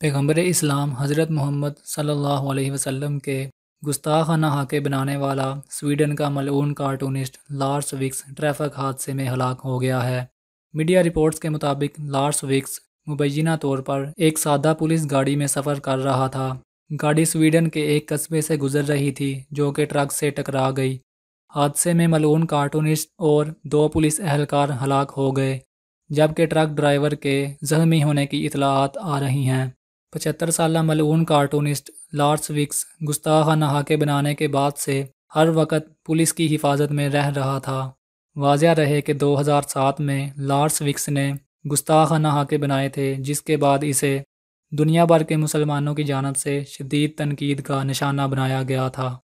पैगम्बर इस्लाम हज़रत मोहम्मद सल्ला वसम के गुस्ताखाना हाके बनाने वाला स्वीडन का मलून कार्टूनिस्ट लार्स विक्स ट्रैफिक हादसे में हलाक हो गया है मीडिया रिपोर्ट्स के मुताबिक लार्स विक्स मुबैना तौर पर एक सादा पुलिस गाड़ी में सफ़र कर रहा था गाड़ी स्वीडन के एक कस्बे से गुजर रही थी जो कि ट्रक से टकरा गई हादसे में मलून कार्टूनिस्ट और दो पुलिस अहलकार हलाक हो गए जबकि ट्रक ड्राइवर के जख्मी होने की इतलात आ रही हैं पचहत्तर साल मलून कार्टूनिस्ट लार्स विक्स गुस्ताखा नहा के बनाने के बाद से हर वक्त पुलिस की हिफाजत में रह रहा था वाजिया रहे कि 2007 में लार्स विक्स ने गुस्ताखा नहा के बनाए थे जिसके बाद इसे दुनिया भर के मुसलमानों की जानब से शदीद तनकीद का निशाना बनाया गया था